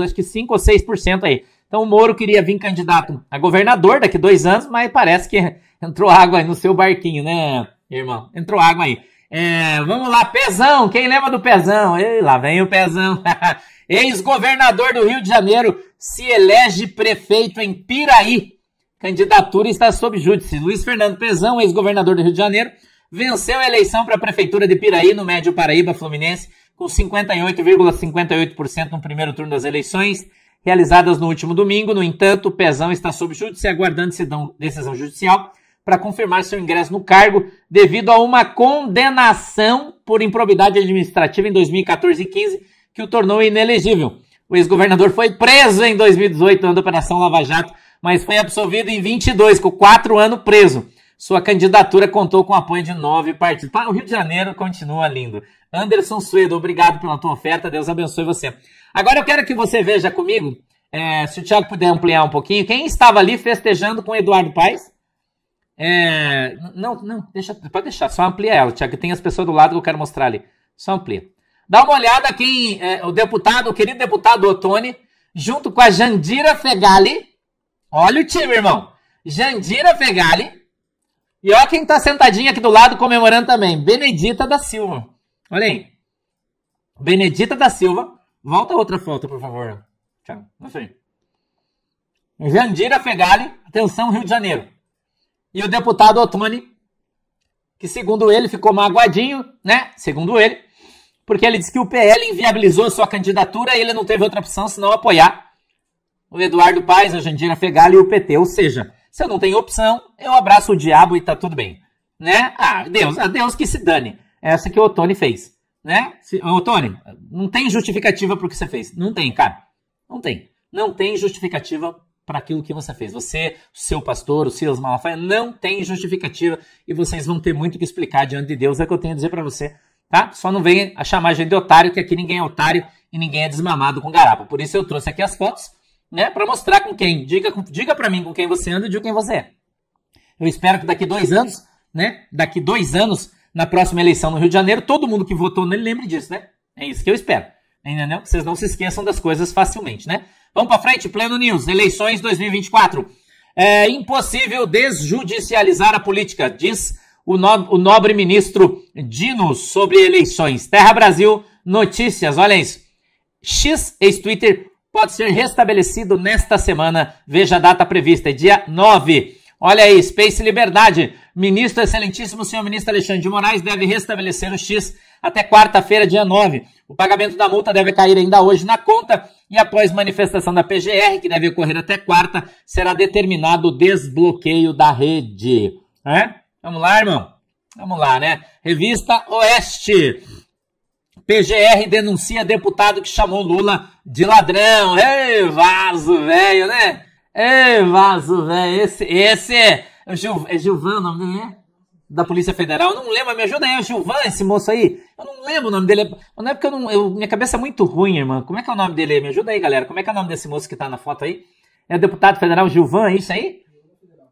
acho que 5 ou 6% aí. Então o Moro queria vir candidato a governador daqui dois anos, mas parece que entrou água aí no seu barquinho, né, irmão? Entrou água aí. É, vamos lá, Pezão, quem lembra do Pezão? Ei, lá vem o Pezão. Ex-governador do Rio de Janeiro se elege prefeito em Piraí. Candidatura está sob júdice. Luiz Fernando Pezão, ex-governador do Rio de Janeiro, venceu a eleição para a prefeitura de Piraí, no Médio Paraíba Fluminense, com 58,58% no primeiro turno das eleições realizadas no último domingo. No entanto, o Pezão está sob júdice aguardando decisão judicial para confirmar seu ingresso no cargo devido a uma condenação por improbidade administrativa em 2014 e 15 que o tornou inelegível. O ex-governador foi preso em 2018 na Operação Lava Jato, mas foi absolvido em 22, com quatro anos preso. Sua candidatura contou com o apoio de nove partidos. O Rio de Janeiro continua lindo. Anderson Suedo, obrigado pela tua oferta. Deus abençoe você. Agora eu quero que você veja comigo, é, se o Thiago puder ampliar um pouquinho, quem estava ali festejando com Eduardo Paes? É, não, não, deixa, pode deixar, só amplia ela, Tiago. Tem as pessoas do lado que eu quero mostrar ali. Só amplia. Dá uma olhada quem é, o deputado, o querido deputado Otone, junto com a Jandira Fegali. Olha o time, irmão. Jandira Fegali, e olha quem está sentadinho aqui do lado comemorando também. Benedita da Silva. Olha aí. Benedita da Silva. Volta outra foto, por favor. Tchau. Não sei. Jandira Fegali. Atenção, Rio de Janeiro. E o deputado Otoni, que segundo ele ficou magoadinho, né? Segundo ele, porque ele disse que o PL inviabilizou sua candidatura e ele não teve outra opção senão apoiar o Eduardo Paes, a Jandira Fegali e o PT. Ou seja, se eu não tenho opção, eu abraço o diabo e tá tudo bem. Né? Ah, Deus, a Deus que se dane. É essa que o Tony fez. Né? Se, Tony não tem justificativa pro que você fez. Não tem, cara. Não tem. Não tem justificativa para aquilo que você fez. Você, o seu pastor, o Silas Malafaia, não tem justificativa e vocês vão ter muito que explicar diante de Deus. É o que eu tenho a dizer para você, tá? Só não venha a chamar a gente de otário, que aqui ninguém é otário e ninguém é desmamado com garapa. Por isso eu trouxe aqui as fotos né? Para mostrar com quem. Diga, diga para mim com quem você anda e diga quem você é. Eu espero que daqui dois anos, né? Daqui dois anos, na próxima eleição no Rio de Janeiro, todo mundo que votou nele lembre disso, né? É isso que eu espero. Entendeu? Que vocês não se esqueçam das coisas facilmente, né? Vamos para frente, Pleno News, eleições 2024. É impossível desjudicializar a política, diz o, no, o nobre ministro Dino sobre eleições. Terra Brasil, notícias, olha isso. X, ex-Twitter, pode ser restabelecido nesta semana. Veja a data prevista, é dia 9. Olha aí, Space Liberdade. Ministro Excelentíssimo, senhor ministro Alexandre de Moraes, deve restabelecer o X até quarta-feira, dia 9. O pagamento da multa deve cair ainda hoje na conta e, após manifestação da PGR, que deve ocorrer até quarta, será determinado o desbloqueio da rede. É? Vamos lá, irmão? Vamos lá, né? Revista Oeste. PGR denuncia deputado que chamou Lula de ladrão. Ei, vaso velho, né? Ei, vaso velho. Esse, esse é, é Gil, é Gilvan, o nome dele é? Da Polícia Federal. Eu não lembro, me ajuda aí, é Gilvan, esse moço aí. Eu não lembro o nome dele. É, não é porque eu não. Eu, minha cabeça é muito ruim, irmão. Como é que é o nome dele? Me ajuda aí, galera. Como é que é o nome desse moço que tá na foto aí? É o deputado federal Gilvan, é isso aí?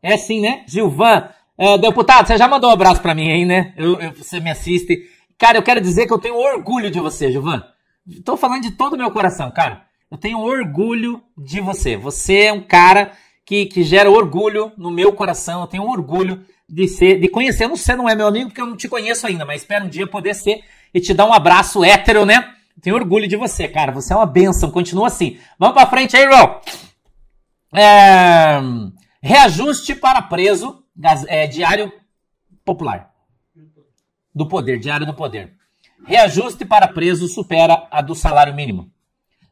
É sim, né? Gilvan. É, deputado, você já mandou um abraço para mim aí, né? Eu, eu, você me assiste. Cara, eu quero dizer que eu tenho orgulho de você, Giovanni. Estou falando de todo o meu coração, cara. Eu tenho orgulho de você. Você é um cara que, que gera orgulho no meu coração. Eu tenho orgulho de ser, de conhecer. Você não é meu amigo porque eu não te conheço ainda, mas espero um dia poder ser e te dar um abraço hétero, né? Eu tenho orgulho de você, cara. Você é uma benção. Continua assim. Vamos para frente aí, Ron. É... Reajuste para preso é, diário popular do poder, diário do poder. Reajuste para presos supera a do salário mínimo.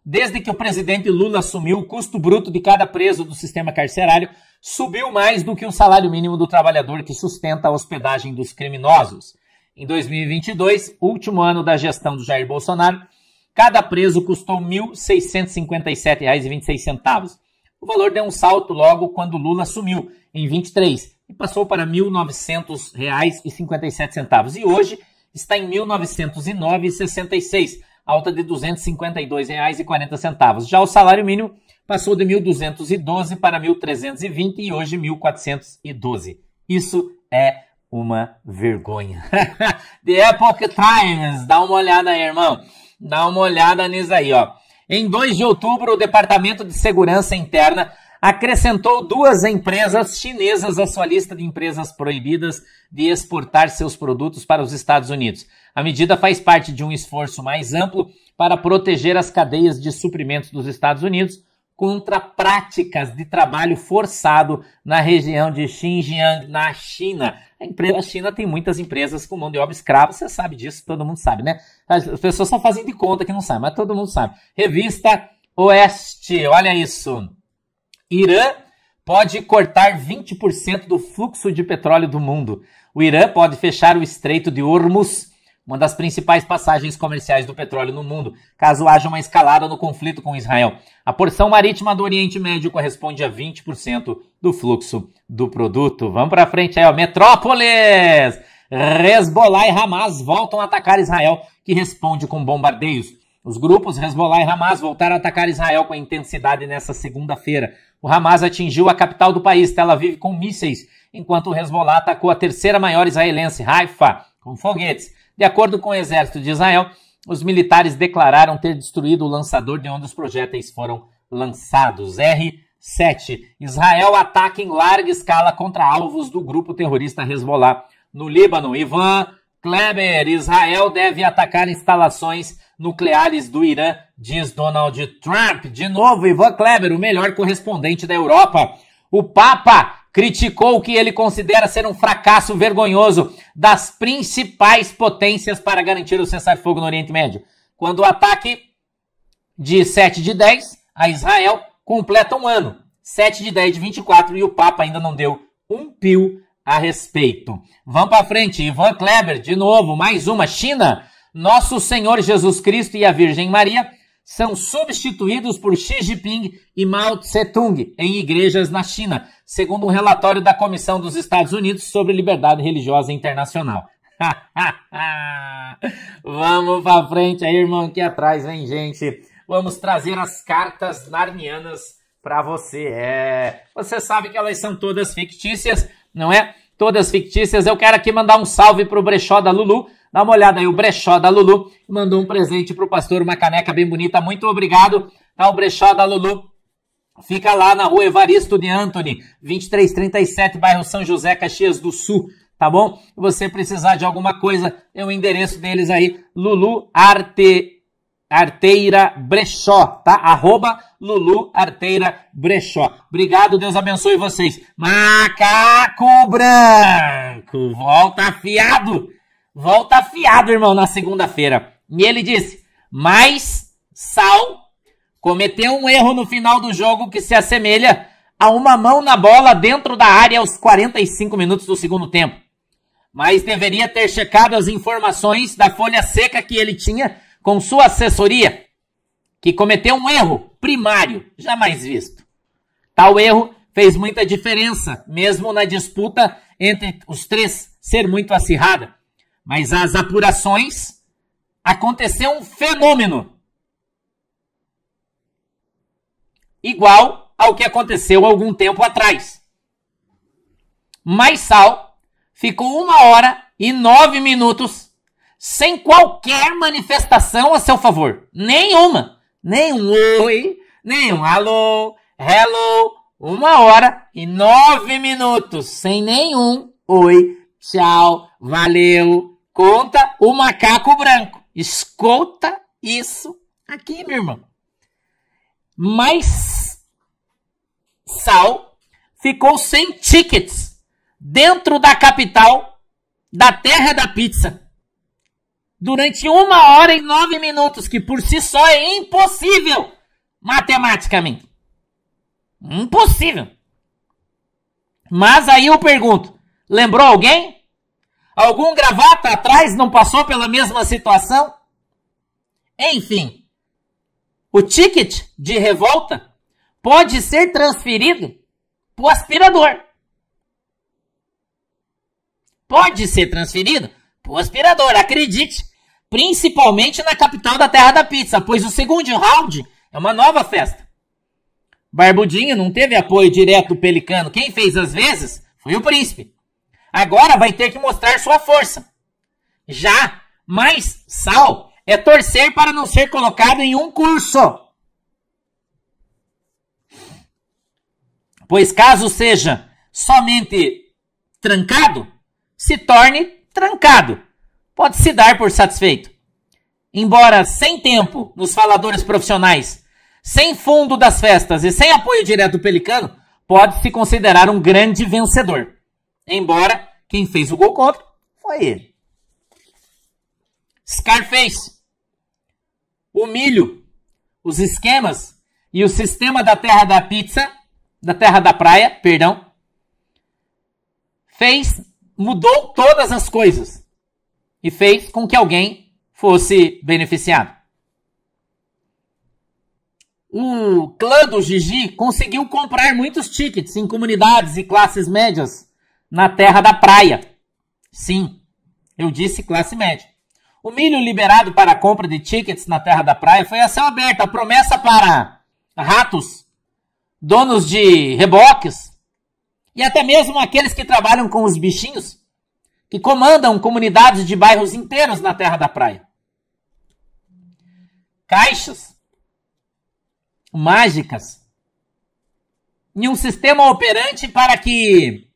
Desde que o presidente Lula assumiu, o custo bruto de cada preso do sistema carcerário subiu mais do que o salário mínimo do trabalhador que sustenta a hospedagem dos criminosos. Em 2022, último ano da gestão do Jair Bolsonaro, cada preso custou R$ 1.657,26. O valor deu um salto logo quando Lula assumiu, em 23, e passou para R$ 1.900,57. E hoje está em R$ 1.909,66, alta de R$ 252,40. Já o salário mínimo passou de R$ 1.212 para R$ 1.320 e hoje R$ 1.412. Isso é uma vergonha. The Epoch Times, dá uma olhada aí, irmão. Dá uma olhada nisso aí, ó. Em 2 de outubro, o Departamento de Segurança Interna acrescentou duas empresas chinesas à sua lista de empresas proibidas de exportar seus produtos para os Estados Unidos. A medida faz parte de um esforço mais amplo para proteger as cadeias de suprimentos dos Estados Unidos contra práticas de trabalho forçado na região de Xinjiang, na China. A, empresa, a China tem muitas empresas com mão de obra escrava, você sabe disso, todo mundo sabe, né? As pessoas só fazem de conta que não sabem, mas todo mundo sabe. Revista Oeste, olha isso. Irã pode cortar 20% do fluxo de petróleo do mundo. O Irã pode fechar o Estreito de Hormuz, uma das principais passagens comerciais do petróleo no mundo, caso haja uma escalada no conflito com Israel. A porção marítima do Oriente Médio corresponde a 20% do fluxo do produto. Vamos para frente aí, ó. Metrópolis! Hezbollah e Hamas voltam a atacar Israel, que responde com bombardeios. Os grupos Hezbollah e Hamas voltaram a atacar Israel com intensidade nesta segunda-feira. O Hamas atingiu a capital do país, Tel Aviv, com mísseis, enquanto o Hezbollah atacou a terceira maior israelense, Haifa, com foguetes. De acordo com o exército de Israel, os militares declararam ter destruído o lançador de onde os projéteis foram lançados. R7. Israel ataca em larga escala contra alvos do grupo terrorista Hezbollah no Líbano. Ivan Kleber, Israel deve atacar instalações nucleares do Irã, diz Donald Trump. De novo, Ivan Kleber, o melhor correspondente da Europa. O Papa criticou o que ele considera ser um fracasso vergonhoso das principais potências para garantir o cessar-fogo no Oriente Médio. Quando o ataque de 7 de 10 a Israel completa um ano, 7 de 10 de 24, e o Papa ainda não deu um pio a respeito. Vamos para frente, Ivan Kleber, de novo, mais uma. China, nosso Senhor Jesus Cristo e a Virgem Maria são substituídos por Xi Jinping e Mao Tse-tung em igrejas na China, segundo um relatório da Comissão dos Estados Unidos sobre Liberdade Religiosa Internacional. Vamos para frente aí, irmão, aqui atrás, hein, gente? Vamos trazer as cartas narnianas para você. É, você sabe que elas são todas fictícias, não é? Todas fictícias. Eu quero aqui mandar um salve pro brechó da Lulu. Dá uma olhada aí, o brechó da Lulu mandou um presente pro pastor, uma caneca bem bonita. Muito obrigado. Tá o brechó da Lulu. Fica lá na rua Evaristo de Anthony, 2337, bairro São José, Caxias do Sul, tá bom? Se você precisar de alguma coisa, tem o endereço deles aí, Lulu Arte Arteira Brechó, tá? Arroba Lulu Arteira Brechó. Obrigado, Deus abençoe vocês. Macaco Branco, volta afiado. Volta afiado, irmão, na segunda-feira. E ele disse, mas Sal cometeu um erro no final do jogo que se assemelha a uma mão na bola dentro da área aos 45 minutos do segundo tempo. Mas deveria ter checado as informações da folha seca que ele tinha com sua assessoria, que cometeu um erro primário jamais visto. Tal erro fez muita diferença, mesmo na disputa entre os três ser muito acirrada. Mas as apurações aconteceu um fenômeno igual ao que aconteceu algum tempo atrás. mais sal ficou uma hora e nove minutos sem qualquer manifestação a seu favor. Nenhuma. Nenhum oi, nenhum alô, hello. Uma hora e nove minutos sem nenhum oi, tchau, valeu. Conta o macaco branco. Escuta isso aqui, meu irmão. Mas Sal ficou sem tickets dentro da capital da terra da pizza durante uma hora e nove minutos, que por si só é impossível matematicamente. Impossível. Mas aí eu pergunto: lembrou alguém? Algum gravata atrás não passou pela mesma situação? Enfim, o ticket de revolta pode ser transferido para o aspirador. Pode ser transferido para o aspirador, acredite principalmente na capital da Terra da Pizza, pois o segundo round é uma nova festa. Barbudinho não teve apoio direto do Pelicano. Quem fez as vezes foi o príncipe. Agora vai ter que mostrar sua força. Já, mais Sal é torcer para não ser colocado em um curso. Pois caso seja somente trancado, se torne trancado pode se dar por satisfeito. Embora sem tempo nos faladores profissionais, sem fundo das festas e sem apoio direto do Pelicano, pode se considerar um grande vencedor. Embora quem fez o gol contra foi ele. Scarface. O milho, os esquemas e o sistema da terra da pizza, da terra da praia, perdão, fez mudou todas as coisas e fez com que alguém fosse beneficiado. O clã do Gigi conseguiu comprar muitos tickets em comunidades e classes médias na terra da praia. Sim, eu disse classe média. O milho liberado para a compra de tickets na terra da praia foi a céu aberto, a promessa para ratos, donos de reboques e até mesmo aqueles que trabalham com os bichinhos que comandam comunidades de bairros inteiros na Terra da Praia. Caixas mágicas e um sistema operante para que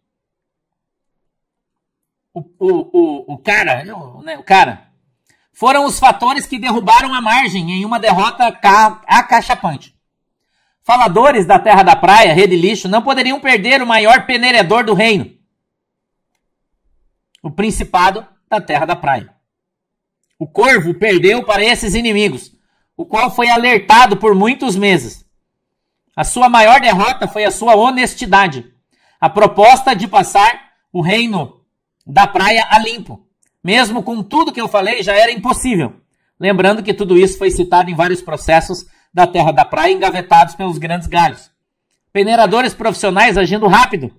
o, o, o, o cara, né, né, o cara, foram os fatores que derrubaram a margem em uma derrota ca acachapante. Faladores da Terra da Praia, Rede Lixo, não poderiam perder o maior peneredor do reino. O principado da terra da praia. O corvo perdeu para esses inimigos, o qual foi alertado por muitos meses. A sua maior derrota foi a sua honestidade, a proposta de passar o reino da praia a limpo. Mesmo com tudo que eu falei, já era impossível. Lembrando que tudo isso foi citado em vários processos da terra da praia engavetados pelos grandes galhos. Peneiradores profissionais agindo rápido,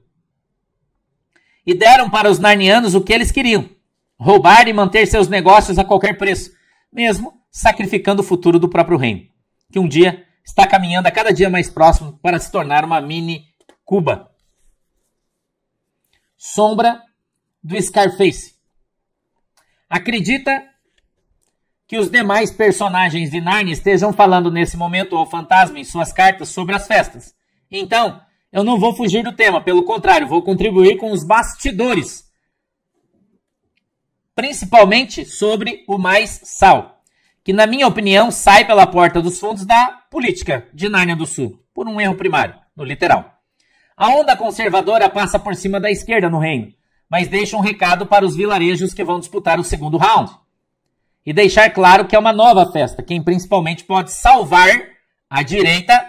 e deram para os narnianos o que eles queriam: roubar e manter seus negócios a qualquer preço, mesmo sacrificando o futuro do próprio reino, que um dia está caminhando a cada dia mais próximo para se tornar uma mini Cuba. Sombra do Scarface. Acredita que os demais personagens de Narnia estejam falando nesse momento ao fantasma em suas cartas sobre as festas. Então, eu não vou fugir do tema, pelo contrário, vou contribuir com os bastidores. Principalmente sobre o mais sal, que, na minha opinião, sai pela porta dos fundos da política de Nárnia do Sul, por um erro primário, no literal. A onda conservadora passa por cima da esquerda no reino, mas deixa um recado para os vilarejos que vão disputar o segundo round. E deixar claro que é uma nova festa, quem principalmente pode salvar a direita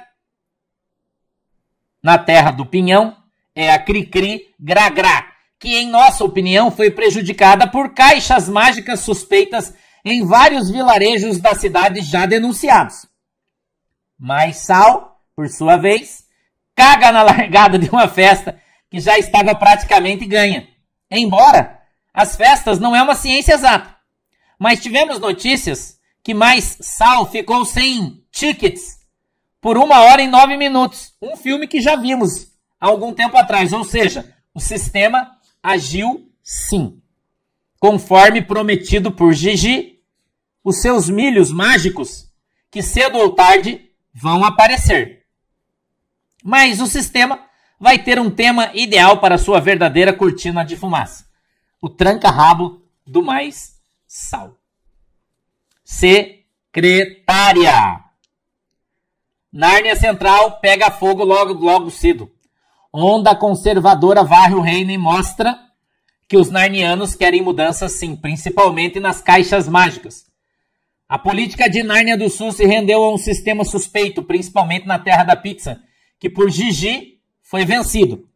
na terra do Pinhão é a Cricri Gragrá, que, em nossa opinião, foi prejudicada por caixas mágicas suspeitas em vários vilarejos da cidade já denunciados. Mas Sal, por sua vez, caga na largada de uma festa que já estava praticamente ganha. Embora as festas não é uma ciência exata, mas tivemos notícias que mais Sal ficou sem tickets por uma hora e nove minutos. Um filme que já vimos há algum tempo atrás. Ou seja, o sistema agiu sim. Conforme prometido por Gigi, os seus milhos mágicos, que cedo ou tarde vão aparecer. Mas o sistema vai ter um tema ideal para sua verdadeira cortina de fumaça: o tranca-rabo do mais sal. Secretária. Nárnia Central pega fogo logo, logo cedo. Onda conservadora varre o reino e mostra que os narnianos querem mudanças sim, principalmente nas caixas mágicas. A política de Nárnia do Sul se rendeu a um sistema suspeito, principalmente na Terra da Pizza, que por Gigi foi vencido.